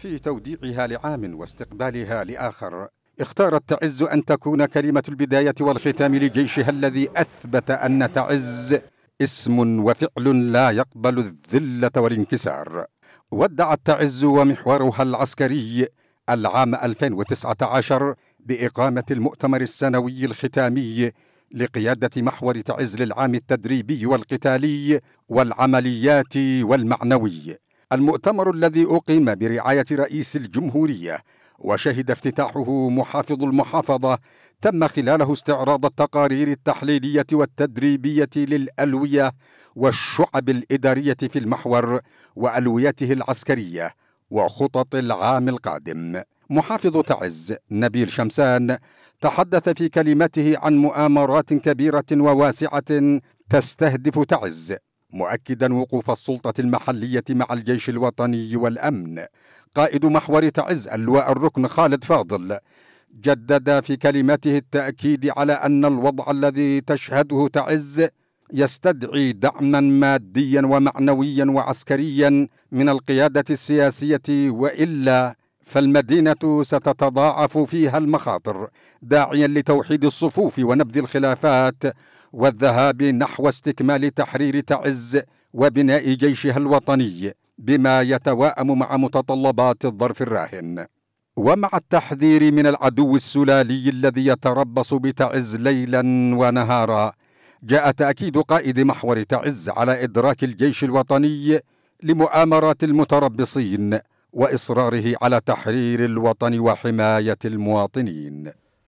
في توديعها لعام واستقبالها لآخر اختارت تعز أن تكون كلمة البداية والختام لجيشها الذي أثبت أن تعز اسم وفعل لا يقبل الذلة والانكسار ودعت تعز ومحورها العسكري العام 2019 بإقامة المؤتمر السنوي الختامي لقيادة محور تعز للعام التدريبي والقتالي والعمليات والمعنوي المؤتمر الذي أقيم برعاية رئيس الجمهورية وشهد افتتاحه محافظ المحافظة تم خلاله استعراض التقارير التحليلية والتدريبية للألوية والشعب الإدارية في المحور وألويته العسكرية وخطط العام القادم محافظ تعز نبيل شمسان تحدث في كلمته عن مؤامرات كبيرة وواسعة تستهدف تعز مؤكدا وقوف السلطة المحلية مع الجيش الوطني والأمن قائد محور تعز اللواء الركن خالد فاضل جدد في كلمته التأكيد على أن الوضع الذي تشهده تعز يستدعي دعما ماديا ومعنويا وعسكريا من القيادة السياسية وإلا فالمدينة ستتضاعف فيها المخاطر داعيا لتوحيد الصفوف ونبذ الخلافات والذهاب نحو استكمال تحرير تعز وبناء جيشها الوطني بما يتواءم مع متطلبات الظرف الراهن ومع التحذير من العدو السلالي الذي يتربص بتعز ليلا ونهارا جاء تاكيد قائد محور تعز على ادراك الجيش الوطني لمؤامرات المتربصين واصراره على تحرير الوطن وحمايه المواطنين